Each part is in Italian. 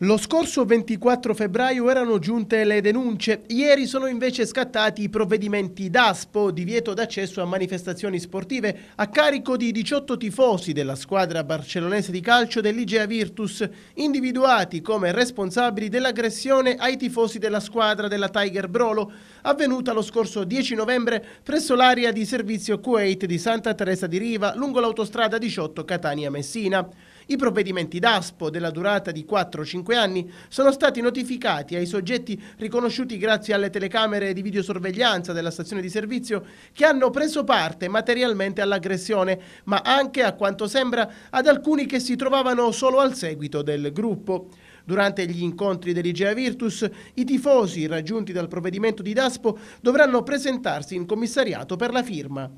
Lo scorso 24 febbraio erano giunte le denunce, ieri sono invece scattati i provvedimenti DASPO, divieto d'accesso a manifestazioni sportive, a carico di 18 tifosi della squadra barcellonese di calcio dell'Igea Virtus, individuati come responsabili dell'aggressione ai tifosi della squadra della Tiger Brolo, avvenuta lo scorso 10 novembre presso l'area di servizio Kuwait di Santa Teresa di Riva, lungo l'autostrada 18 Catania-Messina. I provvedimenti d'ASPO della durata di 4-5 anni sono stati notificati ai soggetti riconosciuti grazie alle telecamere di videosorveglianza della stazione di servizio che hanno preso parte materialmente all'aggressione, ma anche, a quanto sembra, ad alcuni che si trovavano solo al seguito del gruppo. Durante gli incontri dell'IGEA Virtus, i tifosi raggiunti dal provvedimento di DASPO dovranno presentarsi in commissariato per la firma.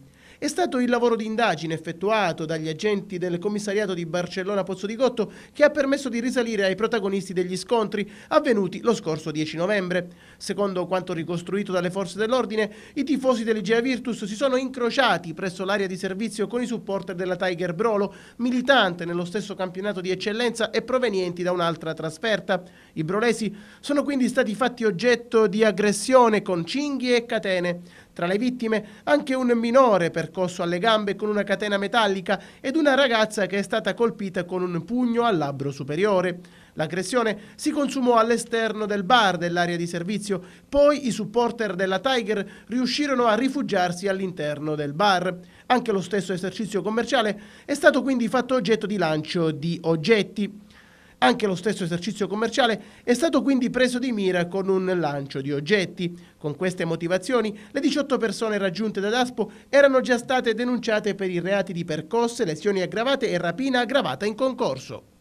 È stato il lavoro di indagine effettuato dagli agenti del commissariato di Barcellona Pozzo di Gotto che ha permesso di risalire ai protagonisti degli scontri avvenuti lo scorso 10 novembre. Secondo quanto ricostruito dalle forze dell'ordine, i tifosi dell'Igea Virtus si sono incrociati presso l'area di servizio con i supporter della Tiger Brolo, militante nello stesso campionato di eccellenza e provenienti da un'altra trasferta. I brolesi sono quindi stati fatti oggetto di aggressione con cinghie e catene. Tra le vittime anche un minore percosso alle gambe con una catena metallica ed una ragazza che è stata colpita con un pugno al labbro superiore. L'aggressione si consumò all'esterno del bar dell'area di servizio, poi i supporter della Tiger riuscirono a rifugiarsi all'interno del bar. Anche lo stesso esercizio commerciale è stato quindi fatto oggetto di lancio di oggetti. Anche lo stesso esercizio commerciale è stato quindi preso di mira con un lancio di oggetti. Con queste motivazioni, le 18 persone raggiunte da DASPO erano già state denunciate per i reati di percosse, lesioni aggravate e rapina aggravata in concorso.